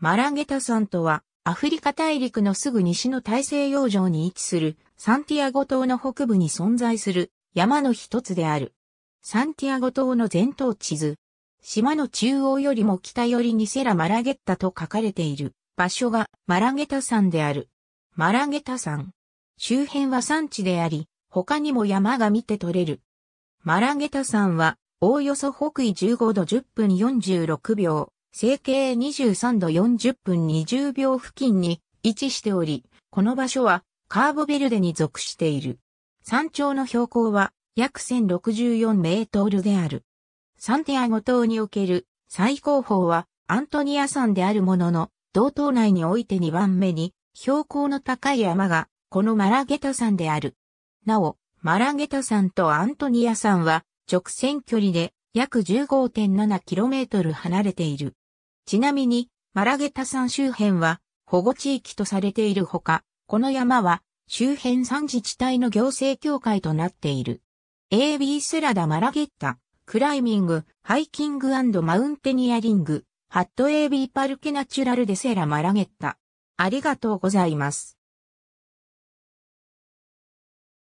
マラゲタ山とは、アフリカ大陸のすぐ西の大西洋上に位置する、サンティアゴ島の北部に存在する山の一つである。サンティアゴ島の全島地図。島の中央よりも北寄りにセラ・マラゲッタと書かれている場所がマラゲタ山である。マラゲタ山。周辺は山地であり、他にも山が見て取れる。マラゲタ山は、おおよそ北緯15度10分46秒、整形23度40分20秒付近に位置しており、この場所はカーボベルデに属している。山頂の標高は約1064メートルである。サンティアゴ島における最高峰はアントニア山であるものの、同島内において2番目に標高の高い山がこのマラゲタ山である。なお、マラゲタ山とアントニア山は直線距離で約 15.7km 離れている。ちなみに、マラゲタ山周辺は保護地域とされているほか、この山は周辺3自治体の行政協会となっている。AB スラダ・マラゲッタ、クライミング、ハイキングマウンテニアリング、ハット AB パルケナチュラルデセラ・マラゲッタ。ありがとうございます。